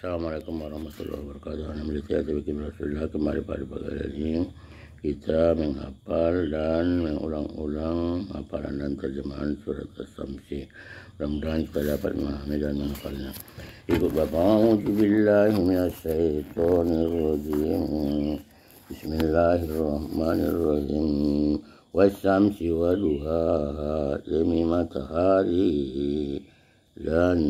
Assalamualaikum warahmatullahi wabarakatuh. Namanya saya Tabi Kimi Rasulullah. Kemarin pada pagi hari kita menghafal dan mengulang-ulang hafalan dan terjemahan surat asamsi. Mudah-mudahan kita dapat memahami dan menghafalnya. Ikut bapa. Bismillahirrahmanirrahim. Bismillahirrahmanirrahim. Wasamsi waduha demi matahari. Bismillahirrahmanirrahim dan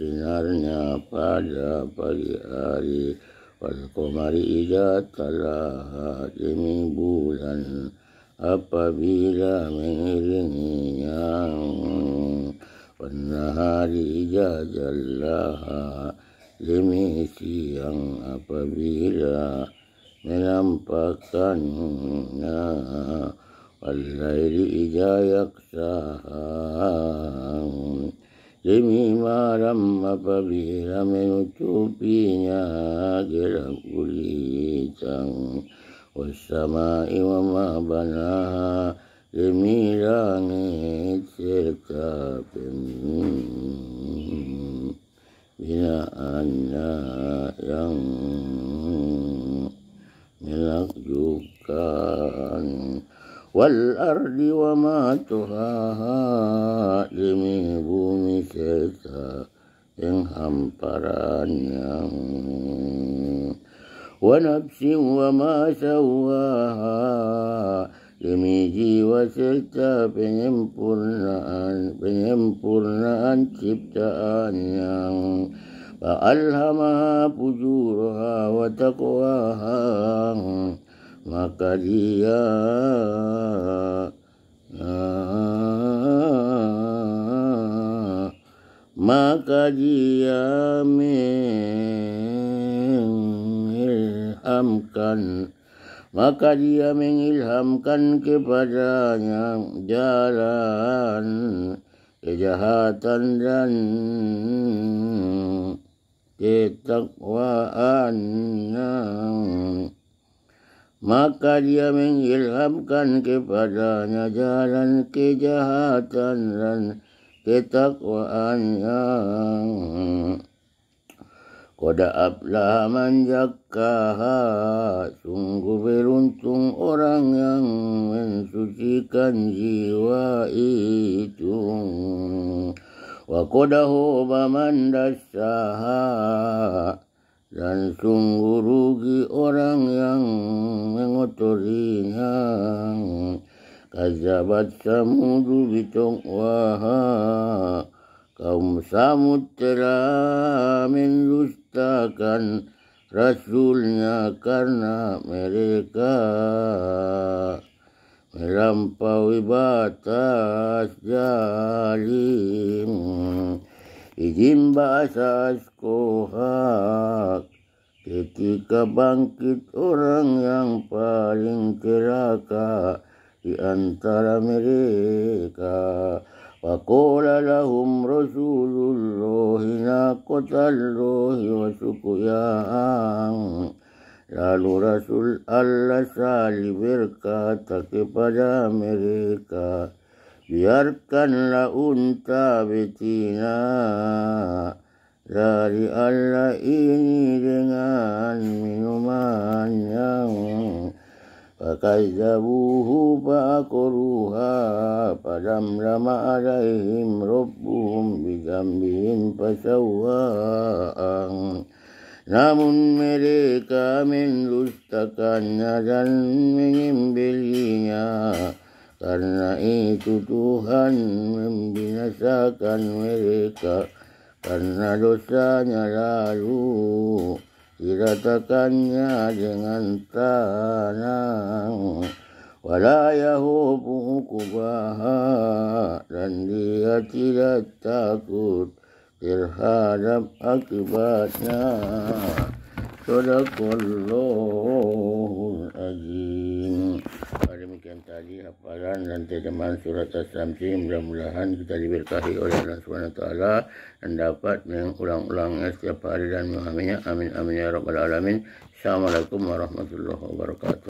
sinarnya pada pagi hari Waskomari ida telah demi bulan apabila mengiringinya pada hari ija jalah demi siang apabila menampakannya Walaili ija yaksahang जमीवारम्भपवीरमिचूपीयाजरगुरीतं वस्समा इव मा बनाः यमीराणेत्यर्कापिं विना अन्ना والأرض وما تهاها لمن بومك إن هم ونفس وما سواها لمي جي وسلتا بنم بنم أن شبت فألهمها بجورها وتقواها maka dia ya, maka dia mengilhamkan maka dia mengilhamkan kepadanya jalan kejahatan dan ketakwaan yang maka dia mengilhamkan kepadanya jalan kejahatan dan ketakwaan yang Koda ablah manjakah sungguh beruntung orang yang mensucikan jiwa itu. Wa koda hoba mandasah dan sungguh rugi orang yang mengotorinya. Kajabat samudu bitong waha, kaum samud telah mendustakan rasulnya karena mereka melampaui batas jalil izin bahasa sekohak ketika bangkit orang yang paling teraka di antara mereka. Wakola lahum Rasulullah na kota Allah wa sukuyang. Lalu Rasul Allah salib berkata kepada mereka. Mereka. biarkanlah unta betina dari Allah ini dengan minuman yang فكذبوه فأقروها فدمدم عليهم ربهم بذنبهم فسواء namun mereka mendustakan dan menyembelihnya karena itu Tuhan membinasakan mereka karena dosanya lalu diratakannya dengan tanah wala yahubu dan dia tidak takut terhadap akibatnya sudah kullu azim macam tadi hafalan dan terjemahan surat Al-Samsi mudah-mudahan kita diberkahi oleh Allah SWT dan dapat mengulang ulang ya, setiap hari dan memahaminya amin amin ya robbal alamin Assalamualaikum warahmatullahi wabarakatuh